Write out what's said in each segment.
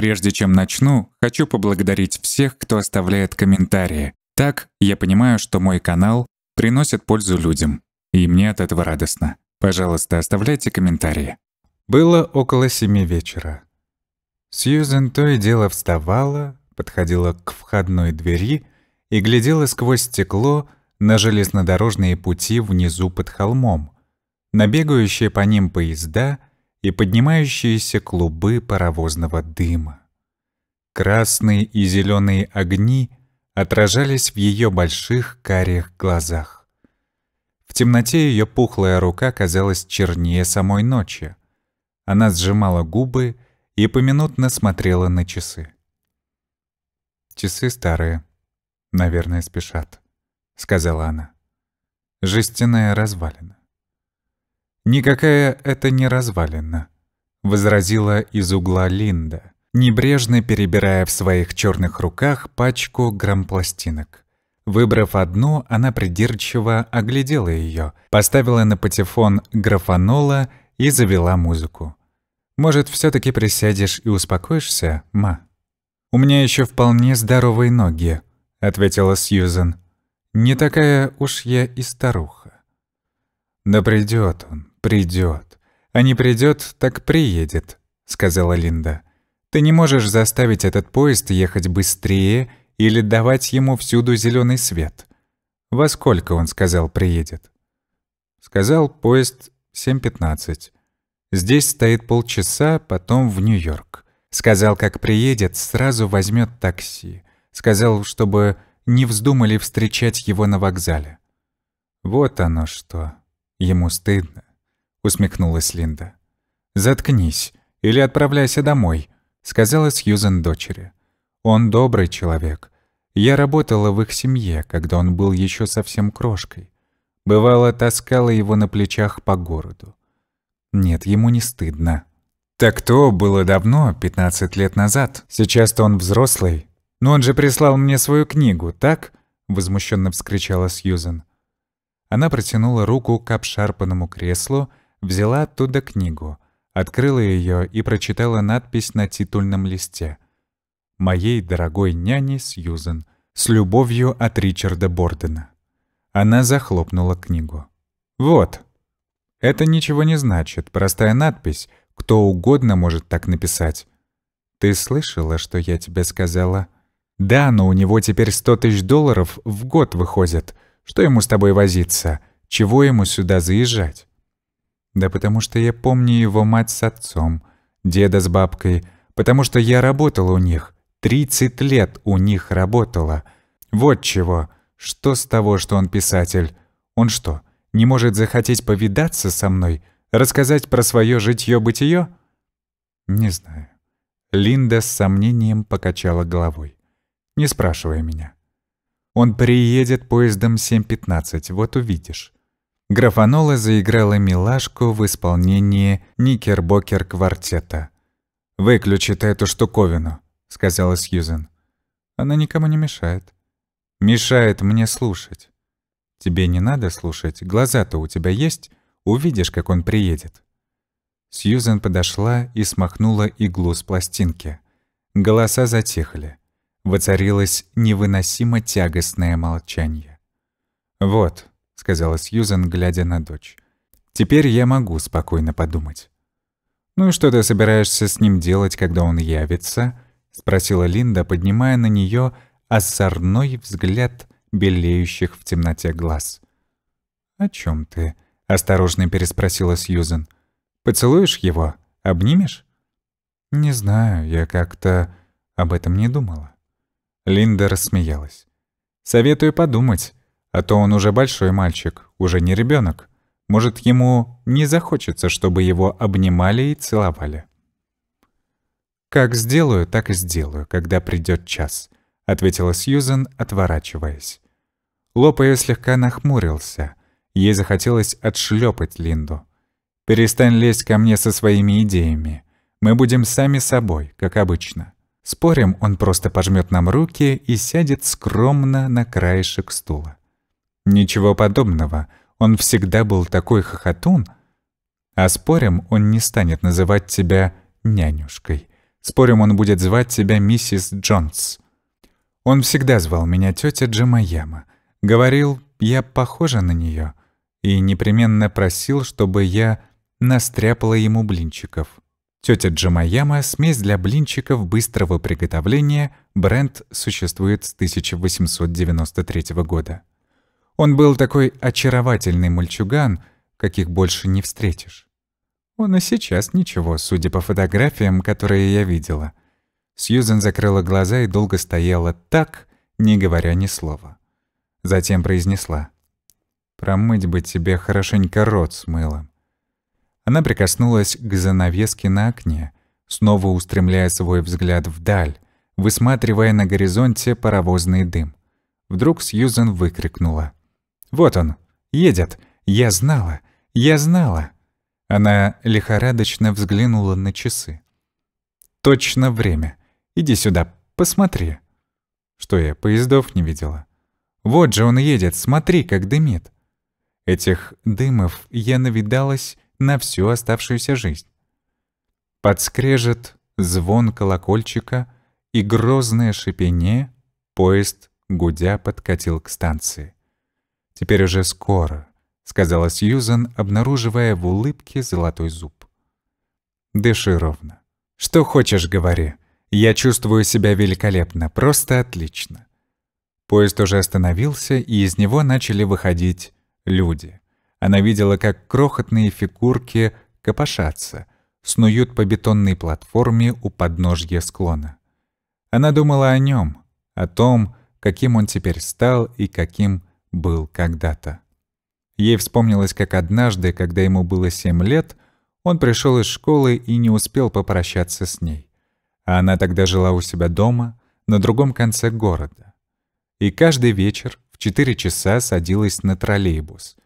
Прежде чем начну, хочу поблагодарить всех, кто оставляет комментарии. Так я понимаю, что мой канал приносит пользу людям, и мне от этого радостно. Пожалуйста, оставляйте комментарии. Было около семи вечера. Сьюзен то и дело вставала, подходила к входной двери и глядела сквозь стекло на железнодорожные пути внизу под холмом, на бегающие по ним поезда — и поднимающиеся клубы паровозного дыма. Красные и зеленые огни отражались в ее больших карих глазах. В темноте ее пухлая рука казалась чернее самой ночи. Она сжимала губы и поминутно смотрела на часы. «Часы старые. Наверное, спешат», — сказала она. «Жестяная развалина». «Никакая это не развалина», — возразила из угла Линда, небрежно перебирая в своих черных руках пачку грампластинок. Выбрав одну, она придирчиво оглядела ее, поставила на патефон графанола и завела музыку. «Может, все таки присядешь и успокоишься, ма?» «У меня еще вполне здоровые ноги», — ответила Сьюзен. «Не такая уж я и старуха». «Да придет он», «Придет. А не придет, так приедет», — сказала Линда. «Ты не можешь заставить этот поезд ехать быстрее или давать ему всюду зеленый свет». «Во сколько, — он сказал, — приедет?» Сказал поезд 7.15. Здесь стоит полчаса, потом в Нью-Йорк. Сказал, как приедет, сразу возьмет такси. Сказал, чтобы не вздумали встречать его на вокзале. Вот оно что. Ему стыдно. — усмехнулась Линда. «Заткнись или отправляйся домой», — сказала Сьюзен дочери. «Он добрый человек. Я работала в их семье, когда он был еще совсем крошкой. Бывало, таскала его на плечах по городу. Нет, ему не стыдно». «Так то было давно, 15 лет назад. Сейчас-то он взрослый. Но он же прислал мне свою книгу, так?» — возмущенно вскричала Сьюзен. Она протянула руку к обшарпанному креслу, Взяла оттуда книгу, открыла ее и прочитала надпись на титульном листе. «Моей дорогой няне Сьюзен, с любовью от Ричарда Бордена». Она захлопнула книгу. «Вот». Это ничего не значит, простая надпись, кто угодно может так написать. «Ты слышала, что я тебе сказала?» «Да, но у него теперь сто тысяч долларов в год выходит. Что ему с тобой возиться? Чего ему сюда заезжать?» Да потому что я помню его мать с отцом, деда с бабкой, потому что я работала у них, тридцать лет у них работала. Вот чего, что с того, что он писатель? Он что, не может захотеть повидаться со мной, рассказать про свое житье-бытие? Не знаю. Линда с сомнением покачала головой. Не спрашивай меня. Он приедет поездом 7.15, вот увидишь. Графанола заиграла милашку в исполнении Никербокер-квартета. «Выключи эту штуковину», — сказала Сьюзен. «Она никому не мешает». «Мешает мне слушать». «Тебе не надо слушать, глаза-то у тебя есть, увидишь, как он приедет». Сьюзен подошла и смахнула иглу с пластинки. Голоса затихли. Воцарилось невыносимо тягостное молчание. «Вот», сказала Сьюзен, глядя на дочь. «Теперь я могу спокойно подумать». «Ну и что ты собираешься с ним делать, когда он явится?» — спросила Линда, поднимая на нее озорной взгляд белеющих в темноте глаз. «О чем ты?» — осторожно переспросила Сьюзен. «Поцелуешь его? Обнимешь?» «Не знаю, я как-то об этом не думала». Линда рассмеялась. «Советую подумать. А то он уже большой мальчик, уже не ребенок. Может, ему не захочется, чтобы его обнимали и целовали. «Как сделаю, так и сделаю, когда придет час», — ответила Сьюзен, отворачиваясь. Лоб слегка нахмурился. Ей захотелось отшлепать Линду. «Перестань лезть ко мне со своими идеями. Мы будем сами собой, как обычно. Спорим, он просто пожмет нам руки и сядет скромно на краешек стула. Ничего подобного. Он всегда был такой хохотун. А спорим, он не станет называть тебя нянюшкой. Спорим, он будет звать тебя миссис Джонс. Он всегда звал меня тетя Джимаяма. Говорил, я похожа на нее. И непременно просил, чтобы я настряпала ему блинчиков. Тетя Джимаяма — смесь для блинчиков быстрого приготовления, бренд существует с 1893 года. Он был такой очаровательный мальчуган, каких больше не встретишь. Он и сейчас ничего, судя по фотографиям, которые я видела. Сьюзен закрыла глаза и долго стояла так, не говоря ни слова. Затем произнесла. «Промыть бы тебе хорошенько рот с мылом». Она прикоснулась к занавеске на окне, снова устремляя свой взгляд вдаль, высматривая на горизонте паровозный дым. Вдруг Сьюзен выкрикнула. Вот он, едет. Я знала, я знала. Она лихорадочно взглянула на часы. Точно время. Иди сюда, посмотри. Что я, поездов не видела? Вот же он едет, смотри, как дымит. Этих дымов я навидалась на всю оставшуюся жизнь. Подскрежет звон колокольчика и грозное шипение, поезд, гудя, подкатил к станции. Теперь уже скоро», — сказала Сьюзен, обнаруживая в улыбке золотой зуб. «Дыши ровно. Что хочешь, говори. Я чувствую себя великолепно, просто отлично». Поезд уже остановился, и из него начали выходить люди. Она видела, как крохотные фигурки копошатся, снуют по бетонной платформе у подножья склона. Она думала о нем, о том, каким он теперь стал и каким был когда-то. Ей вспомнилось, как однажды, когда ему было семь лет, он пришел из школы и не успел попрощаться с ней. А она тогда жила у себя дома, на другом конце города. И каждый вечер в четыре часа садилась на троллейбус.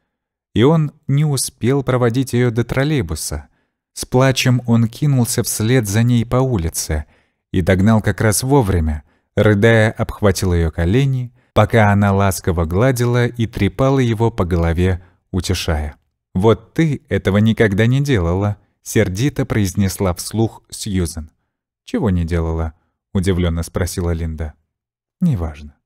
И он не успел проводить ее до троллейбуса. С плачем он кинулся вслед за ней по улице и догнал как раз вовремя, рыдая, обхватил ее колени — пока она ласково гладила и трепала его по голове, утешая. «Вот ты этого никогда не делала», — сердито произнесла вслух Сьюзен. «Чего не делала?» — удивленно спросила Линда. «Неважно».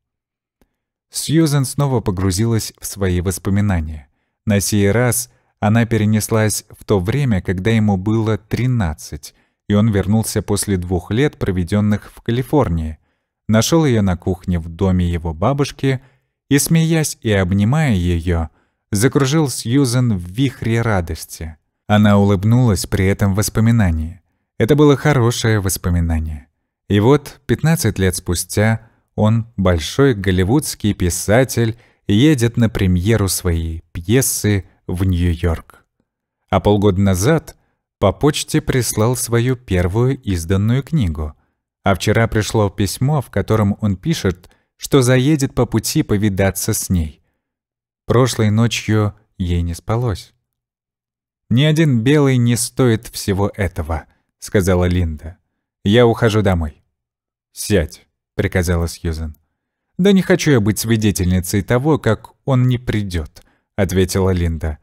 Сьюзен снова погрузилась в свои воспоминания. На сей раз она перенеслась в то время, когда ему было 13, и он вернулся после двух лет, проведенных в Калифорнии — нашел ее на кухне в доме его бабушки и, смеясь и обнимая ее, закружил Сьюзен в вихре радости. Она улыбнулась при этом воспоминании. Это было хорошее воспоминание. И вот, 15 лет спустя, он, большой голливудский писатель, едет на премьеру своей пьесы в Нью-Йорк. А полгода назад по почте прислал свою первую изданную книгу — а вчера пришло письмо, в котором он пишет, что заедет по пути повидаться с ней. Прошлой ночью ей не спалось. «Ни один белый не стоит всего этого», — сказала Линда. «Я ухожу домой». «Сядь», — приказала Сьюзен. «Да не хочу я быть свидетельницей того, как он не придет», — ответила Линда.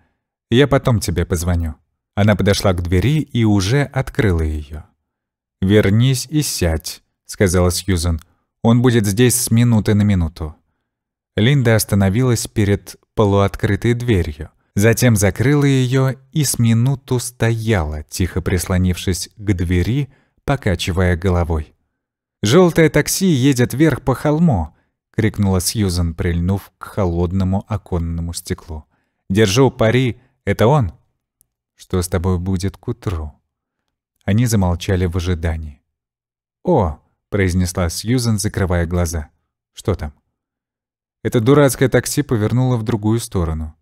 «Я потом тебе позвоню». Она подошла к двери и уже открыла ее. «Вернись и сядь», — сказала Сьюзен. «Он будет здесь с минуты на минуту». Линда остановилась перед полуоткрытой дверью, затем закрыла ее и с минуту стояла, тихо прислонившись к двери, покачивая головой. «Желтое такси едет вверх по холму», — крикнула Сьюзен, прильнув к холодному оконному стеклу. «Держу пари, это он!» «Что с тобой будет к утру?» Они замолчали в ожидании. «О!» — произнесла Сьюзен, закрывая глаза. «Что там?» Это дурацкое такси повернуло в другую сторону.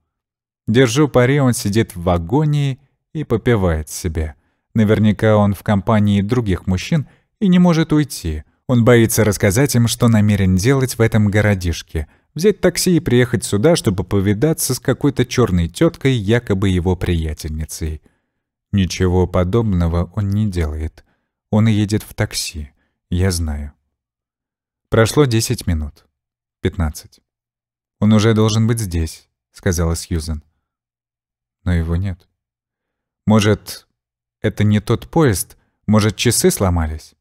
Держу пари, он сидит в агонии и попивает себе. Наверняка он в компании других мужчин и не может уйти. Он боится рассказать им, что намерен делать в этом городишке. Взять такси и приехать сюда, чтобы повидаться с какой-то черной теткой, якобы его приятельницей. Ничего подобного он не делает. Он едет в такси, я знаю. Прошло 10 минут. 15. «Он уже должен быть здесь», — сказала Сьюзен. Но его нет. «Может, это не тот поезд? Может, часы сломались?»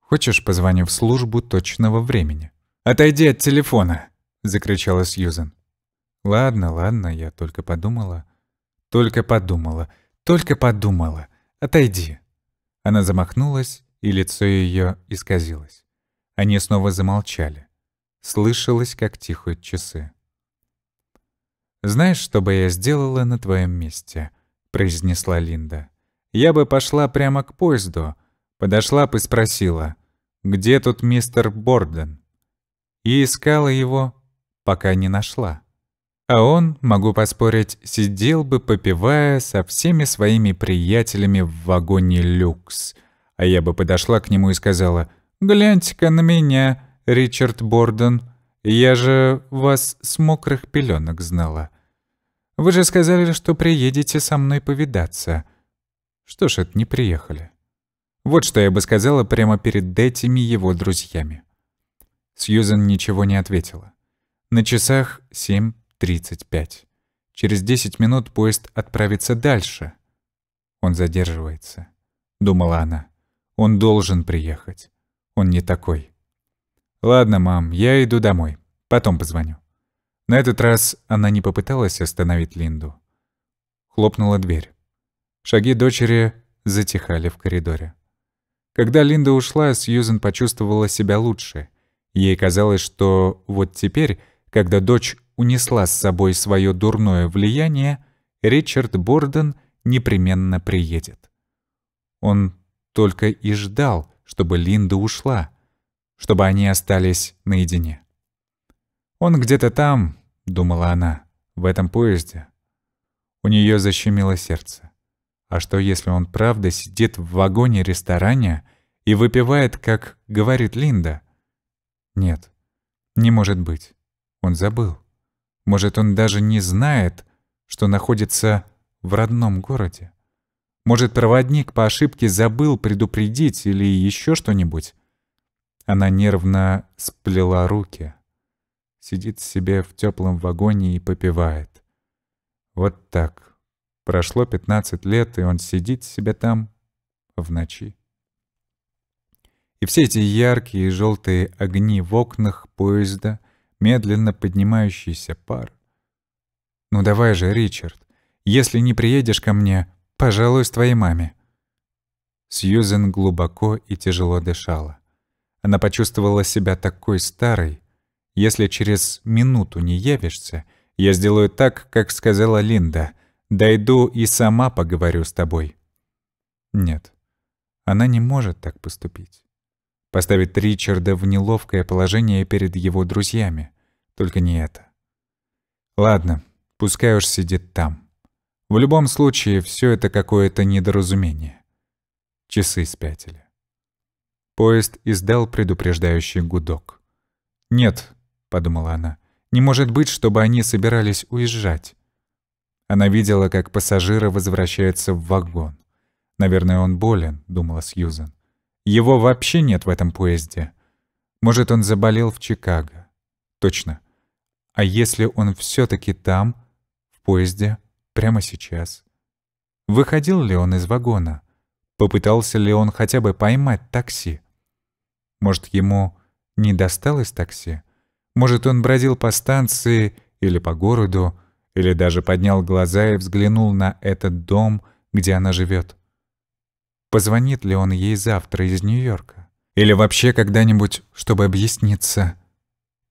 «Хочешь, позвоню в службу точного времени?» «Отойди от телефона!» — закричала Сьюзен. «Ладно, ладно, я только подумала. Только подумала. Только подумала. Отойди». Она замахнулась, и лицо ее исказилось. Они снова замолчали. Слышалось, как тихают часы. «Знаешь, что бы я сделала на твоем месте?» — произнесла Линда. «Я бы пошла прямо к поезду, подошла бы и спросила, где тут мистер Борден?» И искала его, пока не нашла. А он, могу поспорить, сидел бы, попивая со всеми своими приятелями в вагоне люкс. А я бы подошла к нему и сказала, «Гляньте-ка на меня, Ричард Борден. Я же вас с мокрых пеленок знала. Вы же сказали, что приедете со мной повидаться». Что ж, это не приехали. Вот что я бы сказала прямо перед этими его друзьями. Сьюзен ничего не ответила. На часах семь 35. Через 10 минут поезд отправится дальше. Он задерживается. Думала она. Он должен приехать. Он не такой. Ладно, мам, я иду домой. Потом позвоню. На этот раз она не попыталась остановить Линду. Хлопнула дверь. Шаги дочери затихали в коридоре. Когда Линда ушла, Сьюзен почувствовала себя лучше. Ей казалось, что вот теперь, когда дочь унесла с собой свое дурное влияние, Ричард Борден непременно приедет. Он только и ждал, чтобы Линда ушла, чтобы они остались наедине. «Он где-то там», — думала она, — «в этом поезде». У нее защемило сердце. А что, если он правда сидит в вагоне ресторана и выпивает, как говорит Линда? Нет, не может быть. Он забыл. Может, он даже не знает, что находится в родном городе. Может, проводник по ошибке забыл предупредить или еще что-нибудь. Она нервно сплела руки. Сидит себе в теплом вагоне и попивает. Вот так. Прошло 15 лет, и он сидит себе там в ночи. И все эти яркие и желтые огни в окнах поезда — медленно поднимающийся пар. «Ну давай же, Ричард, если не приедешь ко мне, пожалуй, с твоей маме». Сьюзен глубоко и тяжело дышала. Она почувствовала себя такой старой. «Если через минуту не явишься, я сделаю так, как сказала Линда. Дойду и сама поговорю с тобой». Нет, она не может так поступить поставит Ричарда в неловкое положение перед его друзьями. Только не это. Ладно, пускай уж сидит там. В любом случае, все это какое-то недоразумение. Часы спятили. Поезд издал предупреждающий гудок. «Нет», — подумала она, — «не может быть, чтобы они собирались уезжать». Она видела, как пассажиры возвращаются в вагон. «Наверное, он болен», — думала Сьюзен. Его вообще нет в этом поезде. Может, он заболел в Чикаго. Точно. А если он все-таки там, в поезде, прямо сейчас? Выходил ли он из вагона? Попытался ли он хотя бы поймать такси? Может, ему не досталось такси? Может, он бродил по станции или по городу, или даже поднял глаза и взглянул на этот дом, где она живет. Позвонит ли он ей завтра из Нью-Йорка? Или вообще когда-нибудь, чтобы объясниться?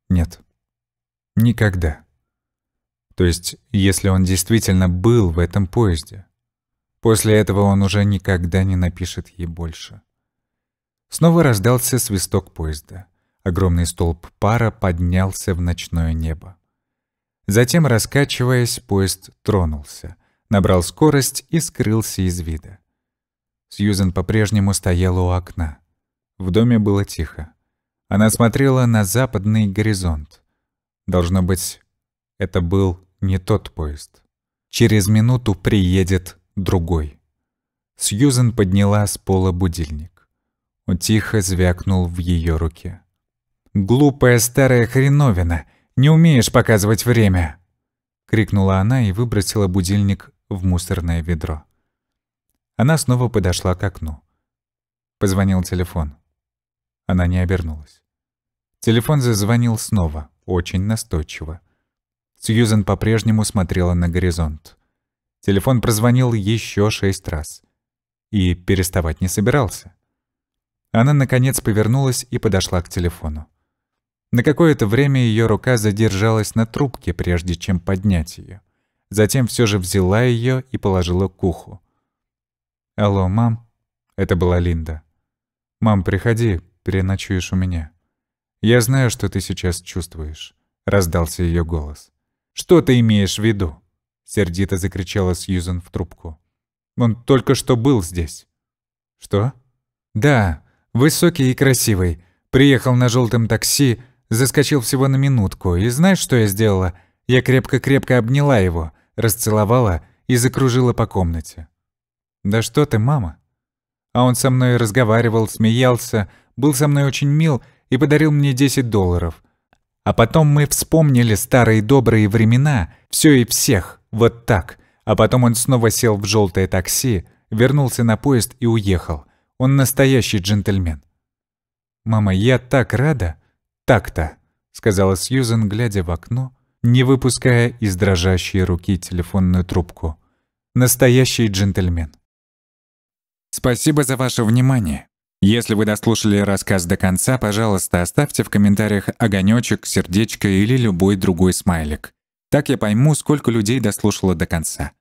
Нет. Никогда. То есть, если он действительно был в этом поезде. После этого он уже никогда не напишет ей больше. Снова раздался свисток поезда. Огромный столб пара поднялся в ночное небо. Затем, раскачиваясь, поезд тронулся, набрал скорость и скрылся из вида. Сьюзен по-прежнему стояла у окна. В доме было тихо. Она смотрела на западный горизонт. Должно быть, это был не тот поезд. Через минуту приедет другой. Сьюзен подняла с пола будильник. Он тихо звякнул в ее руке. «Глупая старая хреновина! Не умеешь показывать время!» — крикнула она и выбросила будильник в мусорное ведро. Она снова подошла к окну. Позвонил телефон. Она не обернулась. Телефон зазвонил снова, очень настойчиво. Сьюзен по-прежнему смотрела на горизонт. Телефон прозвонил еще шесть раз. И переставать не собирался. Она, наконец, повернулась и подошла к телефону. На какое-то время ее рука задержалась на трубке, прежде чем поднять ее. Затем все же взяла ее и положила к уху. «Алло, мам?» Это была Линда. «Мам, приходи, переночуешь у меня. Я знаю, что ты сейчас чувствуешь», — раздался ее голос. «Что ты имеешь в виду?» — сердито закричала Сьюзен в трубку. «Он только что был здесь». «Что?» «Да, высокий и красивый. Приехал на желтом такси, заскочил всего на минутку. И знаешь, что я сделала? Я крепко-крепко обняла его, расцеловала и закружила по комнате. «Да что ты, мама!» А он со мной разговаривал, смеялся, был со мной очень мил и подарил мне 10 долларов. А потом мы вспомнили старые добрые времена, все и всех, вот так. А потом он снова сел в желтое такси, вернулся на поезд и уехал. Он настоящий джентльмен. «Мама, я так рада!» «Так-то», — сказала Сьюзен, глядя в окно, не выпуская из дрожащей руки телефонную трубку. «Настоящий джентльмен». Спасибо за ваше внимание. Если вы дослушали рассказ до конца, пожалуйста, оставьте в комментариях огонёчек, сердечко или любой другой смайлик. Так я пойму, сколько людей дослушало до конца.